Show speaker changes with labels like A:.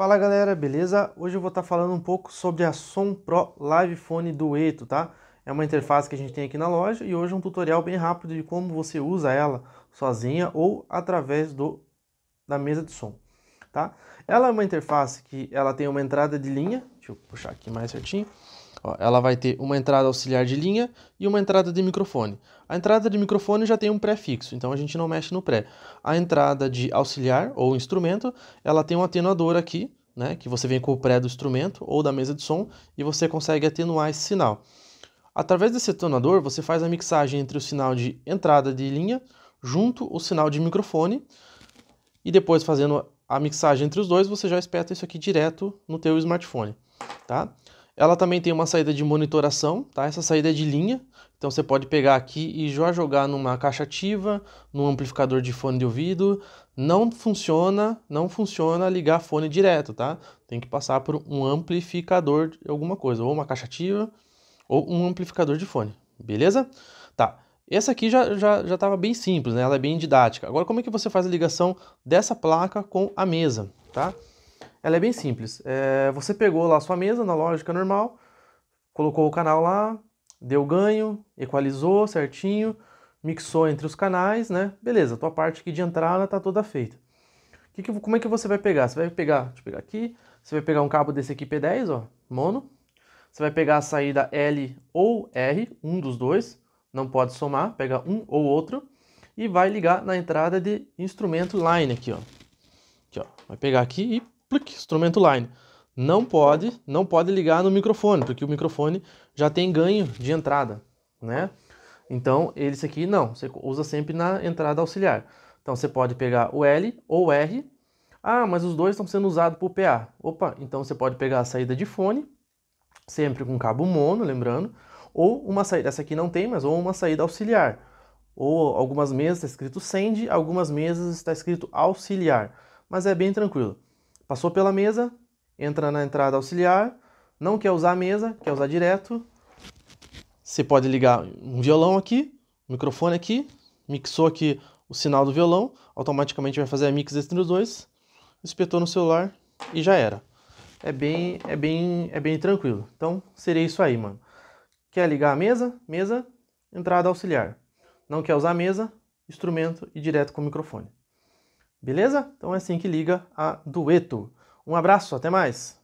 A: Fala galera, beleza? Hoje eu vou estar tá falando um pouco sobre a Som Pro Live Phone Dueto, tá? É uma interface que a gente tem aqui na loja e hoje é um tutorial bem rápido de como você usa ela sozinha ou através do da mesa de som, tá? Ela é uma interface que ela tem uma entrada de linha, deixa eu puxar aqui mais certinho. Ó, ela vai ter uma entrada auxiliar de linha e uma entrada de microfone. A entrada de microfone já tem um pré-fixo, então a gente não mexe no pré. A entrada de auxiliar ou instrumento, ela tem um atenuador aqui, né, que você vem com o pré do instrumento ou da mesa de som e você consegue atenuar esse sinal. Através desse atenuador, você faz a mixagem entre o sinal de entrada de linha junto o sinal de microfone e depois fazendo a mixagem entre os dois, você já espeta isso aqui direto no teu smartphone, tá? Ela também tem uma saída de monitoração, tá? Essa saída é de linha, então você pode pegar aqui e já jogar numa caixa ativa, num amplificador de fone de ouvido. Não funciona, não funciona ligar fone direto, tá? Tem que passar por um amplificador de alguma coisa, ou uma caixa ativa, ou um amplificador de fone, beleza? Tá. Essa aqui já já já estava bem simples, né? Ela é bem didática. Agora como é que você faz a ligação dessa placa com a mesa, tá? ela é bem simples. É, você pegou lá a sua mesa na lógica normal, colocou o canal lá, deu ganho, equalizou certinho, mixou entre os canais, né? Beleza, tua parte aqui de entrada tá toda feita. Que que, como é que você vai pegar? Você vai pegar, deixa eu pegar aqui, você vai pegar um cabo desse aqui P10, ó, mono. Você vai pegar a saída L ou R, um dos dois, não pode somar, pega um ou outro e vai ligar na entrada de instrumento line aqui, ó. Aqui, ó. Vai pegar aqui e plic, instrumento line. Não pode, não pode ligar no microfone, porque o microfone já tem ganho de entrada, né? Então, esse aqui não, você usa sempre na entrada auxiliar. Então, você pode pegar o L ou o R. Ah, mas os dois estão sendo usados por PA. Opa, então você pode pegar a saída de fone, sempre com cabo mono, lembrando, ou uma saída, essa aqui não tem, mas ou uma saída auxiliar. Ou algumas mesas está escrito send, algumas mesas está escrito auxiliar, mas é bem tranquilo. Passou pela mesa, entra na entrada auxiliar, não quer usar a mesa, quer usar direto. Você pode ligar um violão aqui, um microfone aqui, mixou aqui o sinal do violão, automaticamente vai fazer a mix entre os dois, espetou no celular e já era. É bem, é bem, é bem tranquilo. Então seria isso aí, mano. Quer ligar a mesa? Mesa, entrada auxiliar. Não quer usar a mesa? Instrumento e direto com o microfone. Beleza? Então é assim que liga a dueto. Um abraço, até mais!